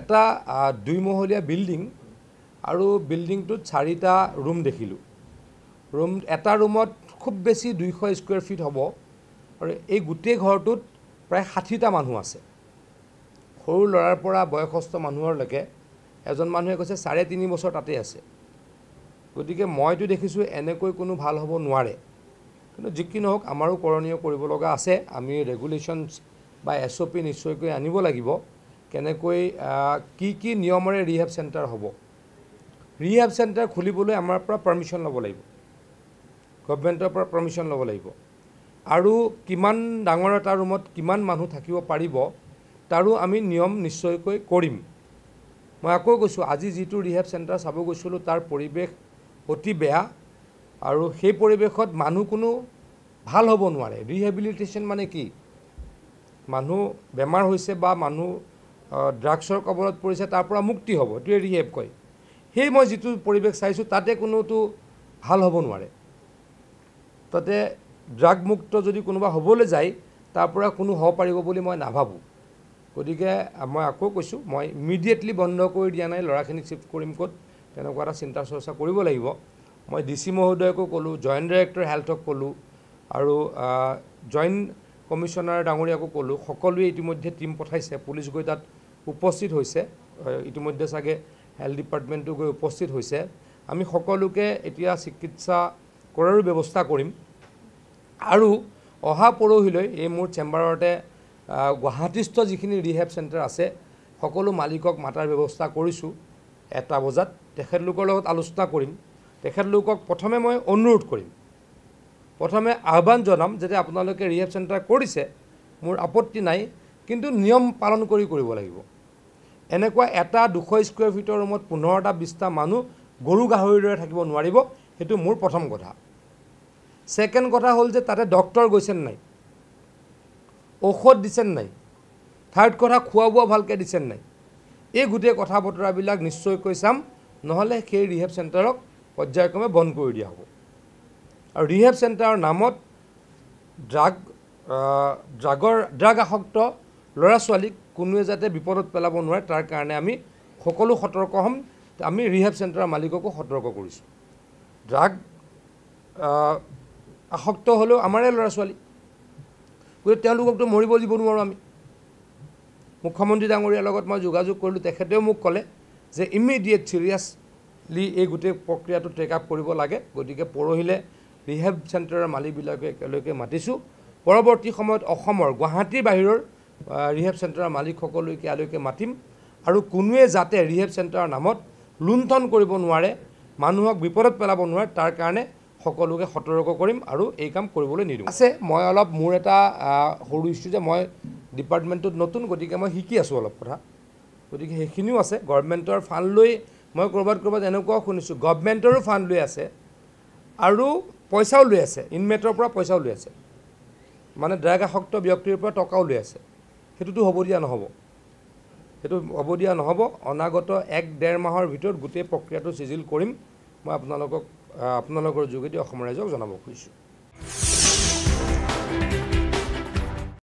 এটা দুইমহলীয়া বিল্ডিং আৰু বিল্ডিংটোত চাৰিটা ৰুম দেখিলোঁ ৰুম এটা ৰুমত খুব বেছি দুইশ স্কুৱেৰ ফিট হ'ব আৰু এই গোটেই ঘৰটোত প্ৰায় ষাঠিটা মানুহ আছে সৰু ল'ৰাৰ পৰা বয়সস্থ মানুহলৈকে এজন মানুহে কৈছে চাৰে তিনি বছৰ তাতেই আছে গতিকে মইতো দেখিছোঁ এনেকৈ কোনো ভাল হ'ব নোৱাৰে কিন্তু যি কি নহওক আমাৰো কৰণীয় কৰিব লগা আছে আমি ৰেগুলেশ্যনছ বা এছ অ' পি নিশ্চয়কৈ আনিব লাগিব কেনেকৈ কি কি নিয়মেৰে ৰিহেব চেণ্টাৰ হ'ব ৰিহেব চেণ্টাৰ খুলিবলৈ আমাৰ পৰা পাৰ্মিশ্যন ল'ব লাগিব গভমেণ্টৰ পৰা পাৰ্মিশ্যন ল'ব লাগিব আৰু কিমান ডাঙৰ এটা ৰুমত কিমান মানুহ থাকিব পাৰিব তাৰো আমি নিয়ম নিশ্চয়কৈ কৰিম মই আকৌ কৈছোঁ আজি যিটো ৰিহেব চেণ্টাৰ চাব গৈছিলোঁ তাৰ পৰিৱেশ অতি বেয়া আৰু সেই পৰিৱেশত মানুহ কোনো ভাল হ'ব নোৱাৰে ৰিহেবিলিটেশ্যন মানে কি মানুহ বেমাৰ হৈছে বা মানুহ ড্ৰাগছৰ কবলত পৰিছে তাৰ পৰা মুক্তি হ'ব দুয়ে ৰিহেব কয় সেই মই যিটো পৰিৱেশ চাইছোঁ তাতে কোনোতো ভাল হ'ব নোৱাৰে তাতে ড্ৰাগমুক্ত যদি কোনোবা হ'বলৈ যায় তাৰ পৰা কোনো হ'ব পাৰিব বুলি মই নাভাবোঁ গতিকে মই আকৌ কৈছোঁ মই ইমিডিয়েটলি বন্ধ কৰি দিয়া নাই ল'ৰাখিনিক চিফ্ট কৰিম ক'ত তেনেকুৱা এটা চিন্তা চৰ্চা কৰিব লাগিব মই ডি চি মহোদয়কো ক'লোঁ জইণ্ট ডাইৰেক্টৰ হেল্থক ক'লোঁ আৰু জইণ্ট কমিশ্যনাৰ ডাঙৰীয়াকো ক'লোঁ সকলোৱে ইতিমধ্যে টীম পঠাইছে পুলিচ গৈ তাত উপস্থিত হৈছে ইতিমধ্যে চাগে হেল্থ ডিপাৰ্টমেণ্টটো গৈ উপস্থিত হৈছে আমি সকলোকে এতিয়া চিকিৎসা কৰাৰো ব্যৱস্থা কৰিম আৰু অহা পৰহিলৈ এই মোৰ চেম্বাৰতে গুৱাহাটীস্থ যিখিনি ৰিহেব চেণ্টাৰ আছে সকলো মালিকক মাতাৰ ব্যৱস্থা কৰিছোঁ এটা বজাত তেখেতলোকৰ লগত আলোচনা কৰিম তেখেতলোকক প্ৰথমে মই অনুৰোধ কৰিম প্ৰথমে আহ্বান জনাম যাতে আপোনালোকে ৰিহেব চেণ্টাৰ কৰিছে মোৰ আপত্তি নাই কিন্তু নিয়ম পালন কৰি কৰিব লাগিব এনেকুৱা এটা দুশ স্কুৱেৰ ফিটৰ ৰুমত পোন্ধৰটা বিছটা মানুহ গৰু গাহৰিৰ দৰে থাকিব নোৱাৰিব সেইটো মোৰ প্ৰথম কথা ছেকেণ্ড কথা হ'ল যে তাতে ডক্তৰ গৈছেনে নাই ঔষধ দিছেনে নাই থাৰ্ড কথা খোৱা বোৱা ভালকৈ দিছেনে নাই এই গোটেই কথা বতৰাবিলাক নিশ্চয়কৈ চাম নহ'লে সেই ৰিহেব চেণ্টাৰক পৰ্যায়ক্ৰমে বন্ধ কৰি দিয়া হ'ব আৰু ৰিহেব চেণ্টাৰৰ নামত ড্ৰাগ ড্ৰাগৰ ড্ৰাগ আসক্ত ল'ৰা ছোৱালীক কোনোৱে যাতে বিপদত পেলাব নোৱাৰে তাৰ কাৰণে আমি সকলো সতৰ্ক হ'ম আমি ৰিহেব চেণ্টাৰৰ মালিককো সতৰ্ক কৰিছোঁ ড্ৰাগ আসক্ত হ'লেও আমাৰে ল'ৰা ছোৱালী গতিকে তেওঁলোককতো মৰিব দিব নোৱাৰোঁ আমি মুখ্যমন্ত্ৰী ডাঙৰীয়াৰ লগত মই যোগাযোগ কৰিলোঁ তেখেতেও মোক ক'লে যে ইমিডিয়েট ছিৰিয়াছলি এই গোটেই প্ৰক্ৰিয়াটো টেকআপ কৰিব লাগে গতিকে পৰহিলে ৰিহেব চেণ্টাৰৰ মালিকবিলাকে একেলগে মাতিছোঁ পৰৱৰ্তী সময়ত অসমৰ গুৱাহাটীৰ বাহিৰৰ ৰিহেব চেণ্টাৰৰ মালিকসকললৈকে আলৈকে মাতিম আৰু কোনোৱে যাতে ৰিহেব চেণ্টাৰৰ নামত লুণ্ঠন কৰিব নোৱাৰে মানুহক বিপদত পেলাব নোৱাৰে তাৰ কাৰণে সকলোকে সতৰ্ক কৰিম আৰু এই কাম কৰিবলৈ নিদিওঁ আছে মই অলপ মোৰ এটা সৰু ইচ্ছু যে মই ডিপাৰ্টমেণ্টটোত নতুন গতিকে মই শিকি আছোঁ অলপ কথা গতিকে সেইখিনিও আছে গভৰ্ণমেণ্টৰ ফাণ্ড লৈ মই ক'ৰবাত ক'ৰবাত এনেকুৱাও শুনিছোঁ গভমেণ্টৰো ফাণ্ড লৈ আছে আৰু পইচাও লৈ আছে ইনমেটৰ পৰা পইচাও লৈ আছে মানে ড্ৰাগাসক্ত ব্যক্তিৰ পৰা টকাও লৈ আছে সেইটোতো হ'ব দিয়া নহ'ব সেইটো হ'ব দিয়া নহ'ব অনাগত এক ডেৰ মাহৰ ভিতৰত গোটেই প্ৰক্ৰিয়াটো চিজিল কৰিম মই আপোনালোকক আপোনালোকৰ যোগেদি অসম ৰাইজক জনাব খুজিছোঁ